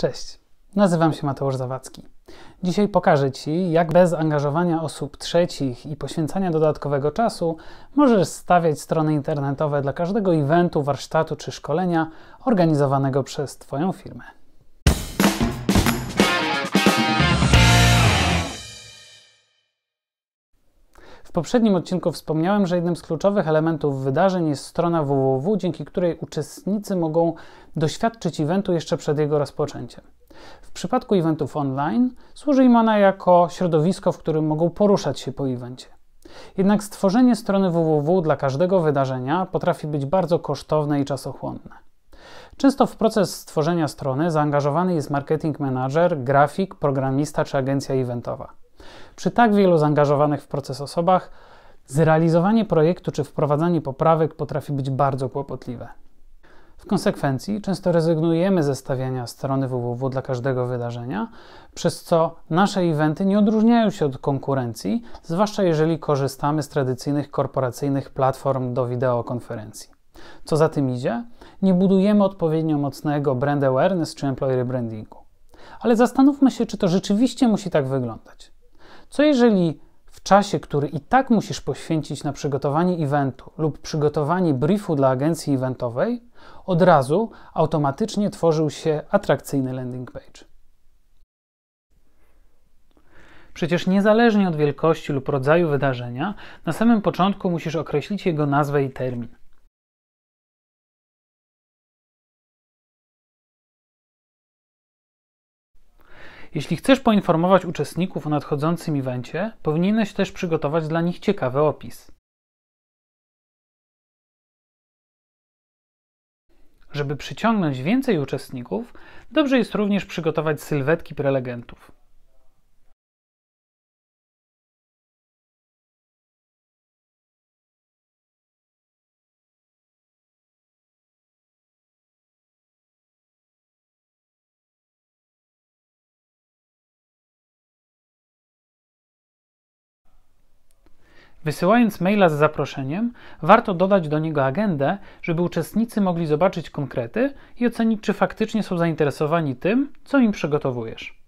Cześć, nazywam się Mateusz Zawadzki. Dzisiaj pokażę Ci, jak bez angażowania osób trzecich i poświęcania dodatkowego czasu możesz stawiać strony internetowe dla każdego eventu, warsztatu czy szkolenia organizowanego przez Twoją firmę. W poprzednim odcinku wspomniałem, że jednym z kluczowych elementów wydarzeń jest strona www, dzięki której uczestnicy mogą doświadczyć eventu jeszcze przed jego rozpoczęciem. W przypadku eventów online służy im ona jako środowisko, w którym mogą poruszać się po evencie. Jednak stworzenie strony www dla każdego wydarzenia potrafi być bardzo kosztowne i czasochłonne. Często w proces stworzenia strony zaangażowany jest marketing manager, grafik, programista czy agencja eventowa. Przy tak wielu zaangażowanych w proces osobach, zrealizowanie projektu czy wprowadzanie poprawek potrafi być bardzo kłopotliwe. W konsekwencji często rezygnujemy ze stawiania strony www dla każdego wydarzenia, przez co nasze eventy nie odróżniają się od konkurencji, zwłaszcza jeżeli korzystamy z tradycyjnych korporacyjnych platform do wideokonferencji. Co za tym idzie, nie budujemy odpowiednio mocnego brand awareness czy employer brandingu. Ale zastanówmy się, czy to rzeczywiście musi tak wyglądać. Co jeżeli w czasie, który i tak musisz poświęcić na przygotowanie eventu lub przygotowanie briefu dla agencji eventowej, od razu automatycznie tworzył się atrakcyjny landing page? Przecież niezależnie od wielkości lub rodzaju wydarzenia, na samym początku musisz określić jego nazwę i termin. Jeśli chcesz poinformować uczestników o nadchodzącym evencie, powinieneś też przygotować dla nich ciekawy opis. Żeby przyciągnąć więcej uczestników, dobrze jest również przygotować sylwetki prelegentów. Wysyłając maila z zaproszeniem, warto dodać do niego agendę, żeby uczestnicy mogli zobaczyć konkrety i ocenić, czy faktycznie są zainteresowani tym, co im przygotowujesz.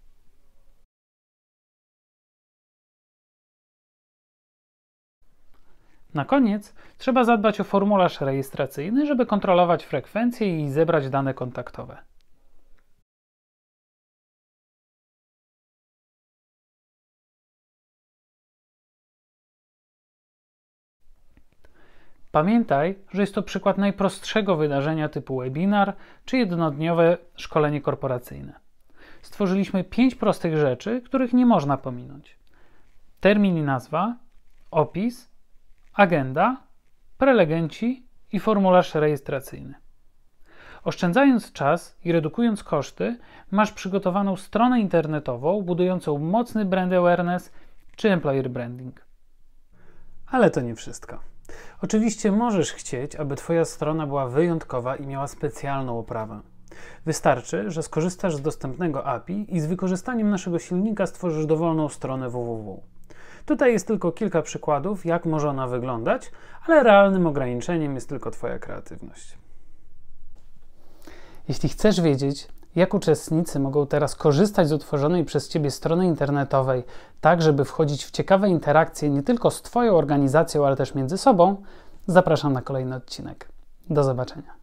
Na koniec trzeba zadbać o formularz rejestracyjny, żeby kontrolować frekwencję i zebrać dane kontaktowe. Pamiętaj, że jest to przykład najprostszego wydarzenia typu webinar czy jednodniowe szkolenie korporacyjne. Stworzyliśmy pięć prostych rzeczy, których nie można pominąć: termin i nazwa, opis, agenda, prelegenci i formularz rejestracyjny. Oszczędzając czas i redukując koszty, masz przygotowaną stronę internetową budującą mocny brand awareness czy employer branding. Ale to nie wszystko. Oczywiście możesz chcieć, aby Twoja strona była wyjątkowa i miała specjalną oprawę. Wystarczy, że skorzystasz z dostępnego API i z wykorzystaniem naszego silnika stworzysz dowolną stronę www. Tutaj jest tylko kilka przykładów, jak może ona wyglądać, ale realnym ograniczeniem jest tylko Twoja kreatywność. Jeśli chcesz wiedzieć, jak uczestnicy mogą teraz korzystać z utworzonej przez Ciebie strony internetowej, tak żeby wchodzić w ciekawe interakcje nie tylko z Twoją organizacją, ale też między sobą? Zapraszam na kolejny odcinek. Do zobaczenia.